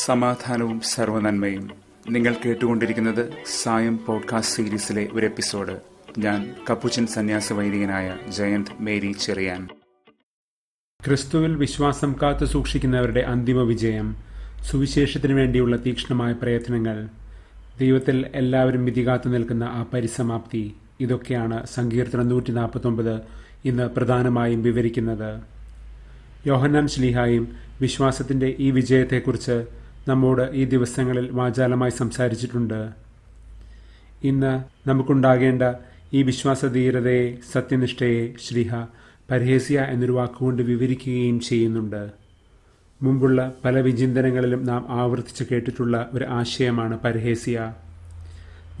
സമാധാനവും സർവനന്മയും നിങ്ങൾ കേട്ടുകൊണ്ടിരിക്കുന്നത് സായം പോഡ്കാസ്റ്റ് സീരീസിലെ ഒരു എപ്പിസോഡ് ഞാൻ കപ്പുച്ചൻ സന്യാസ വൈദികനായ ജയന്ത് മേരി ചെറിയാൻ ക്രിസ്തുവിൽ വിശ്വാസം കാത്തു സൂക്ഷിക്കുന്നവരുടെ അന്തിമ വിജയം സുവിശേഷത്തിനു വേണ്ടിയുള്ള തീക്ഷ്ണമായ പ്രയത്നങ്ങൾ ദൈവത്തിൽ എല്ലാവരും വിധി കാത്തു നിൽക്കുന്ന ആ പരിസമാപ്തി ഇതൊക്കെയാണ് സങ്കീർത്തനം നൂറ്റി നാൽപ്പത്തൊമ്പത് ഇന്ന് പ്രധാനമായും വിവരിക്കുന്നത് യോഹന്നാൻ ശ്ലീഹായും വിശ്വാസത്തിന്റെ ഈ വിജയത്തെക്കുറിച്ച് നമ്മോട് ഈ ദിവസങ്ങളിൽ വാചാലമായി സംസാരിച്ചിട്ടുണ്ട് ഇന്ന് നമുക്കുണ്ടാകേണ്ട ഈ വിശ്വാസധീരതയെ സത്യനിഷ്ഠയെ ശ്രീഹ പരഹേസ്യ എന്നൊരു വാക്കുകൊണ്ട് വിവരിക്കുകയും ചെയ്യുന്നുണ്ട് മുമ്പുള്ള പല വിചിന്തനങ്ങളിലും നാം ആവർത്തിച്ച് കേട്ടിട്ടുള്ള ഒരു ആശയമാണ് പരിഹേസ്യ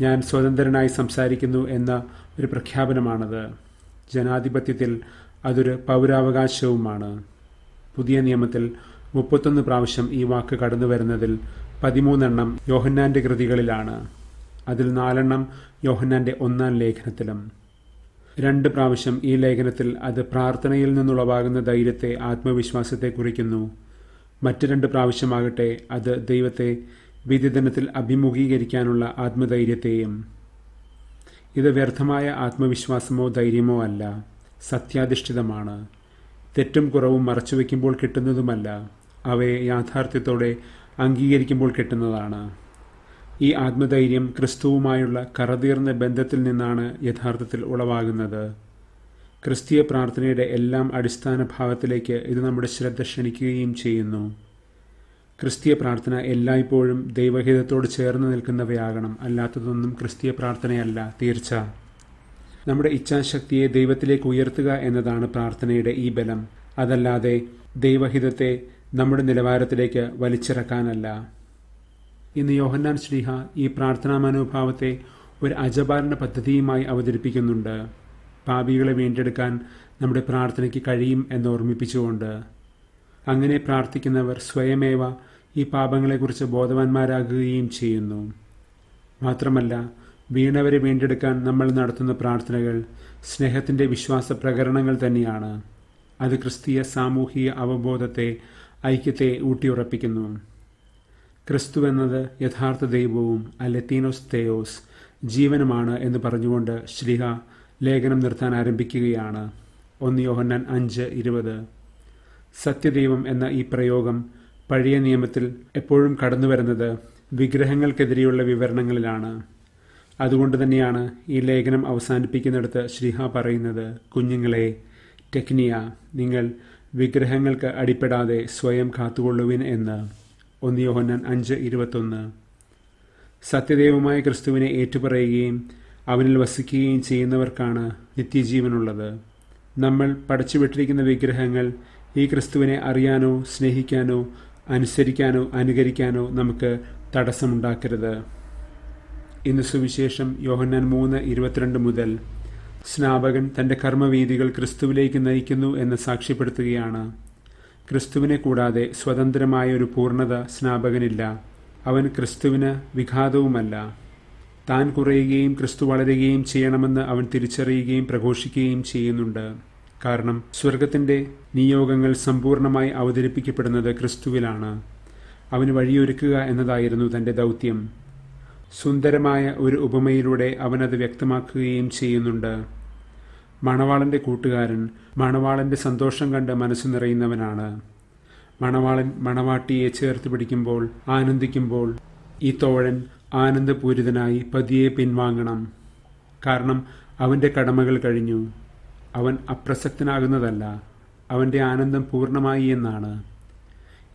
ഞാൻ സ്വതന്ത്രനായി സംസാരിക്കുന്നു എന്ന ഒരു പ്രഖ്യാപനമാണത് ജനാധിപത്യത്തിൽ അതൊരു പൗരാവകാശവുമാണ് പുതിയ നിയമത്തിൽ മുപ്പത്തൊന്ന് പ്രാവശ്യം ഈ വാക്ക് കടന്നു വരുന്നതിൽ പതിമൂന്നെണ്ണം യോഹന്നാന്റെ കൃതികളിലാണ് അതിൽ നാലെണ്ണം യോഹന്നാന്റെ ഒന്നാം ലേഖനത്തിലും രണ്ട് പ്രാവശ്യം ഈ ലേഖനത്തിൽ അത് പ്രാർത്ഥനയിൽ നിന്നുളവാകുന്ന ധൈര്യത്തെ ആത്മവിശ്വാസത്തെ കുറിക്കുന്നു മറ്റു രണ്ട് പ്രാവശ്യമാകട്ടെ അത് ദൈവത്തെ വിധിദിനത്തിൽ അഭിമുഖീകരിക്കാനുള്ള ആത്മധൈര്യത്തെയും ഇത് വ്യർത്ഥമായ ആത്മവിശ്വാസമോ ധൈര്യമോ അല്ല സത്യാധിഷ്ഠിതമാണ് തെറ്റും കുറവും മറച്ചുവെക്കുമ്പോൾ കിട്ടുന്നതുമല്ല അവയെ യാഥാർത്ഥ്യത്തോടെ അംഗീകരിക്കുമ്പോൾ കിട്ടുന്നതാണ് ഈ ആത്മധൈര്യം ക്രിസ്തുവുമായുള്ള കറതീർന്ന ബന്ധത്തിൽ നിന്നാണ് യഥാർത്ഥത്തിൽ ഉളവാകുന്നത് ക്രിസ്തീയ പ്രാർത്ഥനയുടെ എല്ലാം അടിസ്ഥാന ഭാവത്തിലേക്ക് ഇത് നമ്മുടെ ശ്രദ്ധ ക്ഷണിക്കുകയും ചെയ്യുന്നു ക്രിസ്തീയ പ്രാർത്ഥന എല്ലായ്പ്പോഴും ദൈവഹിതത്തോട് ചേർന്ന് നിൽക്കുന്നവയാകണം അല്ലാത്തതൊന്നും ക്രിസ്തീയ പ്രാർത്ഥനയല്ല തീർച്ച നമ്മുടെ ഇച്ഛാശക്തിയെ ദൈവത്തിലേക്ക് ഉയർത്തുക എന്നതാണ് പ്രാർത്ഥനയുടെ ഈ ബലം അതല്ലാതെ ദൈവഹിതത്തെ നമ്മുടെ നിലവാരത്തിലേക്ക് വലിച്ചിറക്കാനല്ല ഇന്ന് യോഹന്നാൻ ശ്രീഹ ഈ പ്രാർത്ഥനാ മനോഭാവത്തെ ഒരു അജപാലന പദ്ധതിയുമായി അവതരിപ്പിക്കുന്നുണ്ട് പാപികളെ വീണ്ടെടുക്കാൻ നമ്മുടെ പ്രാർത്ഥനയ്ക്ക് കഴിയും എന്ന് ഓർമ്മിപ്പിച്ചുകൊണ്ട് അങ്ങനെ പ്രാർത്ഥിക്കുന്നവർ സ്വയമേവ ഈ പാപങ്ങളെക്കുറിച്ച് ബോധവാന്മാരാകുകയും ചെയ്യുന്നു മാത്രമല്ല വീണവരെ വീണ്ടെടുക്കാൻ നമ്മൾ നടത്തുന്ന പ്രാർത്ഥനകൾ സ്നേഹത്തിൻ്റെ വിശ്വാസ പ്രകരണങ്ങൾ തന്നെയാണ് അത് ക്രിസ്തീയ സാമൂഹിക അവബോധത്തെ ഐക്യത്തെ ഊട്ടിയുറപ്പിക്കുന്നു ക്രിസ്തു എന്നത് യഥാർത്ഥ ദൈവവും അലത്തീനോസ് തേയോസ് ജീവനുമാണ് എന്ന് പറഞ്ഞുകൊണ്ട് ശ്രീഹ ലേഖനം നിർത്താൻ ആരംഭിക്കുകയാണ് ഒന്ന് യോഹന്നാൻ അഞ്ച് ഇരുപത് സത്യദൈവം എന്ന ഈ പ്രയോഗം പഴയ നിയമത്തിൽ എപ്പോഴും കടന്നു വരുന്നത് വിഗ്രഹങ്ങൾക്കെതിരെയുള്ള വിവരണങ്ങളിലാണ് അതുകൊണ്ട് തന്നെയാണ് ഈ ലേഖനം അവസാനിപ്പിക്കുന്നിടത്ത് ശ്രീഹ പറയുന്നത് കുഞ്ഞുങ്ങളെ ടെക്നിയ നിങ്ങൾ വിഗ്രഹങ്ങൾക്ക് അടിപ്പെടാതെ സ്വയം കാത്തുകൊള്ളുവിൻ എന്ന് ഒന്നിയോഹന്നൻ യോഹന്നാൻ അഞ്ച് ഇരുപത്തൊന്ന് സത്യദൈവമായ ക്രിസ്തുവിനെ ഏറ്റുപറയുകയും അവനിൽ വസിക്കുകയും ചെയ്യുന്നവർക്കാണ് നിത്യജീവനുള്ളത് നമ്മൾ പടച്ചുവിട്ടിരിക്കുന്ന വിഗ്രഹങ്ങൾ ഈ ക്രിസ്തുവിനെ അറിയാനോ സ്നേഹിക്കാനോ അനുസരിക്കാനോ അനുകരിക്കാനോ നമുക്ക് തടസ്സമുണ്ടാക്കരുത് ഇന്ന് സുവിശേഷം യോഹന്നാൻ മൂന്ന് ഇരുപത്തിരണ്ട് മുതൽ സ്നാപകൻ തന്റെ കർമ്മവീതികൾ ക്രിസ്തുവിലേക്ക് നയിക്കുന്നു എന്ന് സാക്ഷ്യപ്പെടുത്തുകയാണ് ക്രിസ്തുവിനെ കൂടാതെ സ്വതന്ത്രമായ ഒരു പൂർണ്ണത സ്നാപകനില്ല അവൻ ക്രിസ്തുവിന് വിഘാതവുമല്ല താൻ കുറയുകയും ക്രിസ്തു വളരുകയും ചെയ്യണമെന്ന് അവൻ തിരിച്ചറിയുകയും പ്രഘോഷിക്കുകയും ചെയ്യുന്നുണ്ട് കാരണം സ്വർഗത്തിന്റെ നിയോഗങ്ങൾ സമ്പൂർണമായി അവതരിപ്പിക്കപ്പെടുന്നത് ക്രിസ്തുവിലാണ് അവന് വഴിയൊരുക്കുക എന്നതായിരുന്നു തന്റെ ദൗത്യം സുന്ദരമായ ഒരു ഉപമയിലൂടെ അവനത് വ്യക്തമാക്കുകയും ചെയ്യുന്നുണ്ട് മണവാളന്റെ കൂട്ടുകാരൻ മണവാളന്റെ സന്തോഷം കണ്ട് മനസ്സു നിറയുന്നവനാണ് മണവാളൻ മണവാട്ടിയെ ചേർത്ത് പിടിക്കുമ്പോൾ ആനന്ദിക്കുമ്പോൾ ഈ തോഴൻ ആനന്ദപൂരിതനായി പതിയെ പിൻവാങ്ങണം കാരണം അവന്റെ കടമകൾ കഴിഞ്ഞു അവൻ അപ്രസക്തനാകുന്നതല്ല അവന്റെ ആനന്ദം പൂർണ്ണമായി എന്നാണ്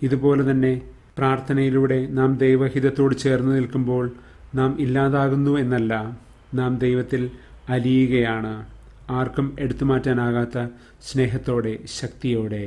ഇതുപോലെ തന്നെ പ്രാർത്ഥനയിലൂടെ നാം ദൈവഹിതത്തോട് ചേർന്ന് നിൽക്കുമ്പോൾ നാം ഇല്ലാതാകുന്നു എന്നല്ല നാം ദൈവത്തിൽ അലിയുകയാണ് ആർക്കും എടുത്തുമാറ്റാനാകാത്ത സ്നേഹത്തോടെ ശക്തിയോടെ